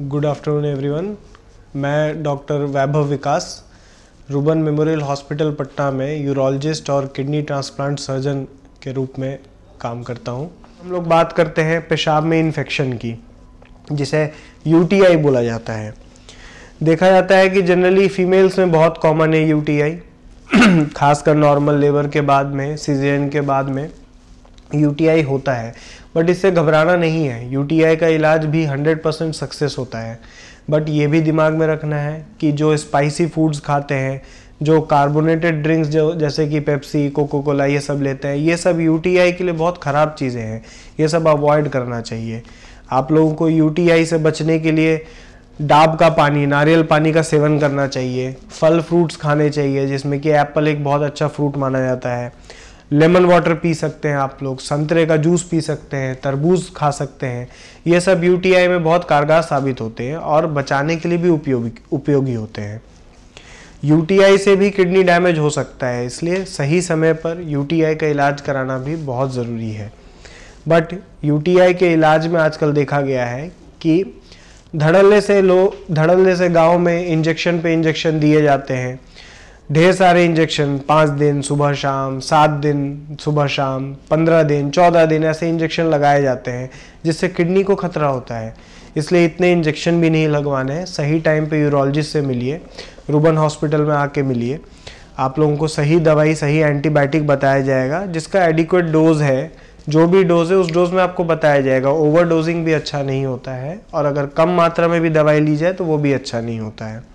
good afternoon everyone मैं doctor Vaibhav Vikas Ruban memorial hospital Patna में urologist और किडनी ट्रांसप्लांट सर्जन के रूप में काम करता हूँ हम लोग बात करते हैं पेशाब में इन्फेक्शन की जिसे यूटीआई बोला जाता है देखा जाता है कि जनरली फीमेल्स में बहुत कॉमन है यूटीआई खासकर नॉर्मल लेबर के बाद में सीजन के बाद में यूटीआई होता है बट इससे घबराना नहीं है यूटीआई का इलाज भी 100 परसेंट सक्सेस होता है बट ये भी दिमाग में रखना है कि जो स्पाइसी फूड्स खाते हैं जो कार्बोनेटेड ड्रिंक्स जो जैसे कि पेप्सी कोको कोला ये सब लेते हैं ये सब यू के लिए बहुत ख़राब चीज़ें हैं ये सब अवॉइड करना चाहिए आप लोगों को यू से बचने के लिए डाब का पानी नारियल पानी का सेवन करना चाहिए फल फ्रूट्स खाने चाहिए जिसमें कि एप्पल एक बहुत अच्छा फ्रूट माना जाता है लेमन वाटर पी सकते हैं आप लोग संतरे का जूस पी सकते हैं तरबूज खा सकते हैं ये सब यूटीआई में बहुत कारगर साबित होते हैं और बचाने के लिए भी उपयोगी उपयोगी होते हैं यूटीआई से भी किडनी डैमेज हो सकता है इसलिए सही समय पर यूटीआई का इलाज कराना भी बहुत ज़रूरी है बट यू के इलाज में आजकल देखा गया है कि धड़ल्ले से लोग धड़ल्ले से गाँव में इंजेक्शन पे इंजेक्शन दिए जाते हैं ढेर सारे इंजेक्शन पाँच दिन सुबह शाम सात दिन सुबह शाम पंद्रह दिन चौदह दिन ऐसे इंजेक्शन लगाए जाते हैं जिससे किडनी को खतरा होता है इसलिए इतने इंजेक्शन भी नहीं लगवाने हैं सही टाइम पे यूरोलॉजिस्ट से मिलिए रूबन हॉस्पिटल में आके मिलिए आप लोगों को सही दवाई सही एंटीबायोटिक बताया जाएगा जिसका एडिक्वेट डोज है जो भी डोज है उस डोज में आपको बताया जाएगा ओवर डोजिंग भी अच्छा नहीं होता है और अगर कम मात्रा में भी दवाई ली जाए तो वो भी अच्छा नहीं होता है